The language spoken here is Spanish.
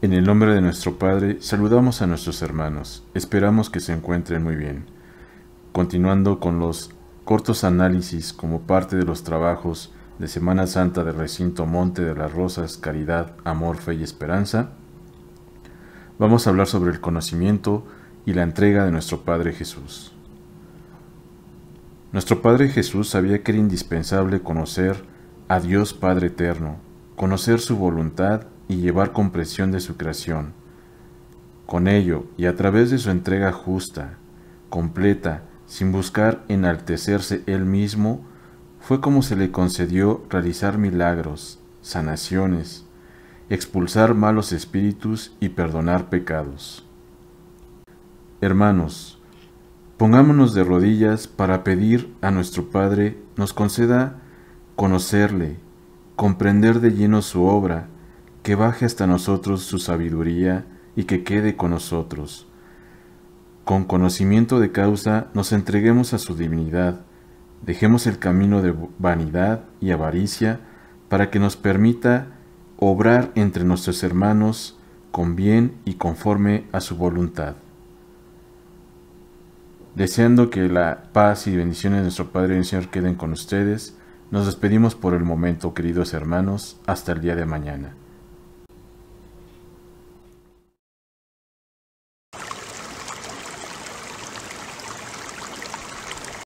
En el nombre de nuestro Padre, saludamos a nuestros hermanos. Esperamos que se encuentren muy bien. Continuando con los cortos análisis como parte de los trabajos de Semana Santa del recinto Monte de las Rosas, Caridad, Amor, Fe y Esperanza, vamos a hablar sobre el conocimiento y la entrega de nuestro Padre Jesús. Nuestro Padre Jesús sabía que era indispensable conocer a Dios Padre Eterno, conocer su voluntad y llevar compresión de su creación. Con ello, y a través de su entrega justa, completa, sin buscar enaltecerse él mismo, fue como se le concedió realizar milagros, sanaciones, expulsar malos espíritus y perdonar pecados. Hermanos, pongámonos de rodillas para pedir a nuestro Padre nos conceda conocerle, comprender de lleno su obra, que baje hasta nosotros su sabiduría y que quede con nosotros. Con conocimiento de causa nos entreguemos a su divinidad, dejemos el camino de vanidad y avaricia para que nos permita obrar entre nuestros hermanos con bien y conforme a su voluntad. Deseando que la paz y bendiciones de nuestro Padre y Señor queden con ustedes, nos despedimos por el momento, queridos hermanos, hasta el día de mañana.